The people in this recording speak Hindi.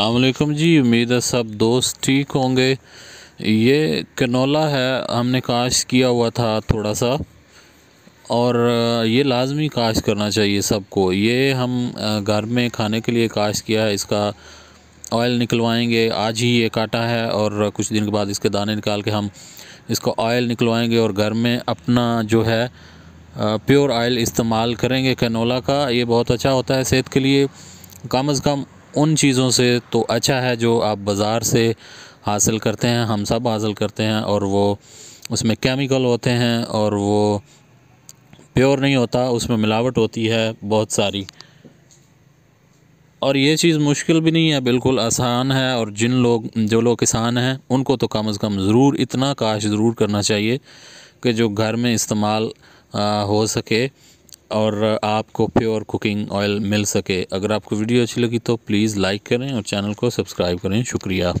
अलकुम जी उम्मीद है सब दोस्त ठीक होंगे ये कनोला है हमने काश किया हुआ था थोड़ा सा और ये लाजमी काश करना चाहिए सबको ये हम घर में खाने के लिए काश किया है इसका ऑयल निकलवाएंगे आज ही ये काटा है और कुछ दिन के बाद इसके दाने निकाल के हम इसको ऑयल निकलवाएंगे और घर में अपना जो है प्योर ऑयल इस्तेमाल करेंगे कैनोला का ये बहुत अच्छा होता है सेहत के लिए कम अज़ कम उन चीज़ों से तो अच्छा है जो आप बाज़ार से हासिल करते हैं हम सब हासिल करते हैं और वो उसमें केमिकल होते हैं और वो प्योर नहीं होता उसमें मिलावट होती है बहुत सारी और ये चीज़ मुश्किल भी नहीं है बिल्कुल आसान है और जिन लोग जो लोग किसान हैं उनको तो कम से कम ज़रूर इतना काश ज़रूर करना चाहिए कि जो घर में इस्तेमाल हो सके और आपको प्योर कुकिंग ऑयल मिल सके अगर आपको वीडियो अच्छी लगी तो प्लीज़ लाइक करें और चैनल को सब्सक्राइब करें शुक्रिया